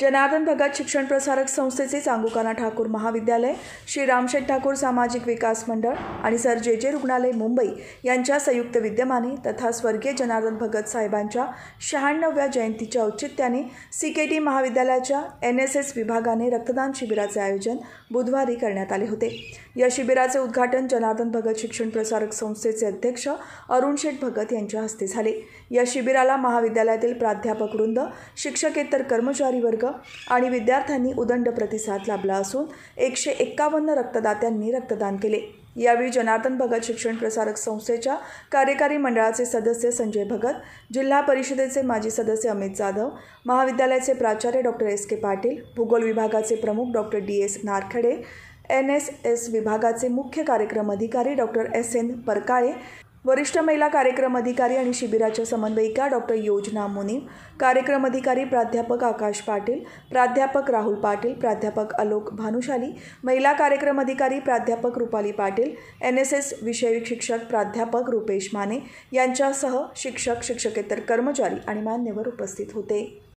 जनार्दन भगत शिक्षण प्रसारक संस्थेचे चांगुकाना ठाकूर महाविद्यालय श्री रामशेठ ठाकूर सामाजिक विकास मंडळ आणि सर जे जे रुग्णालय मुंबई यांच्या संयुक्त विद्यमाने तथा स्वर्गीय जनार्दन भगत साहेबांच्या शहाण्णव्या जयंतीच्या औचित्याने सी के टी महाविद्यालयाच्या एन एस एस विभागाने रक्तदान शिबिराचे आयोजन बुधवारी करण्यात आले होते या शिबिराचे उद्घाटन जनार्दन भगत शिक्षण प्रसारक संस्थेचे अध्यक्ष अरुण शेठ भगत यांच्या हस्ते झाले या शिबिराला महाविद्यालयातील प्राध्यापक वृंद शिक्षकेतर कर्मचारी वर्ग आणि विद्यार्थ्यांनी उदंड प्रतिसाद लाभला असून एकशे एक्कावन्न रक्तदात्यांनी रक्तदान केले यावेळी जनार्दन भगत शिक्षण प्रसारक संस्थेच्या कार्यकारी मंडळाचे सदस्य संजय भगत जिल्हा परिषदेचे माजी सदस्य अमित जाधव महाविद्यालयाचे प्राचार्य डॉक्टर एस के पाटील भूगोल विभागाचे प्रमुख doctor D S Narkhede N S S विभागाचे मुख्य कार्यक्रम अधिकारी डॉक्टर एस एन परकाळे वरिष्ठ महिला कार्यक्रम अधिकारी आणि शिबिराच्या समन्वयिका डॉक्टर योजना मुनीम कार्यक्रम अधिकारी प्राध्यापक आकाश पाटील प्राध्यापक राहुल पाटील प्राध्यापक अलोक भानुशाली महिला कार्यक्रम अधिकारी प्राध्यापक Rupali Patil N S S विषयक शिक्षक प्राध्यापक रुपेश माने यांच्यासह शिक्षक शिक्षकेतर कर्मचारी आणि मान्यवर उपस्थित होते